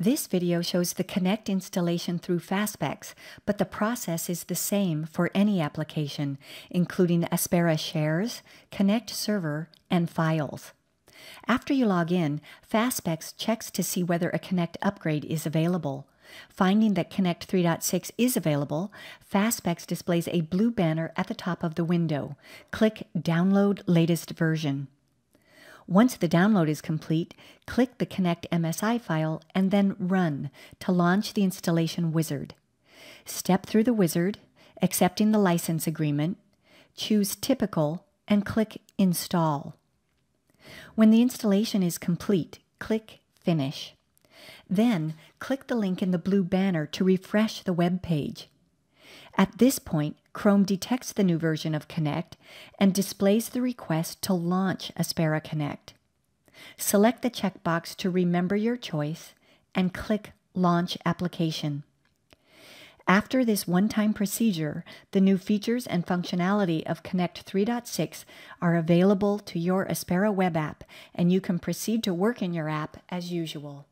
This video shows the Connect installation through Fastbacks, but the process is the same for any application, including Aspera Shares, Connect Server, and Files. After you log in, Fastbacks checks to see whether a Connect upgrade is available. Finding that Connect 3.6 is available, Fastbacks displays a blue banner at the top of the window. Click Download Latest Version. Once the download is complete, click the Connect MSI file and then Run to launch the installation wizard. Step through the wizard, accepting the license agreement, choose Typical, and click Install. When the installation is complete, click Finish. Then, click the link in the blue banner to refresh the web page. At this point, Chrome detects the new version of Connect and displays the request to launch Aspera Connect. Select the checkbox to remember your choice and click Launch Application. After this one-time procedure, the new features and functionality of Connect 3.6 are available to your Aspera web app, and you can proceed to work in your app as usual.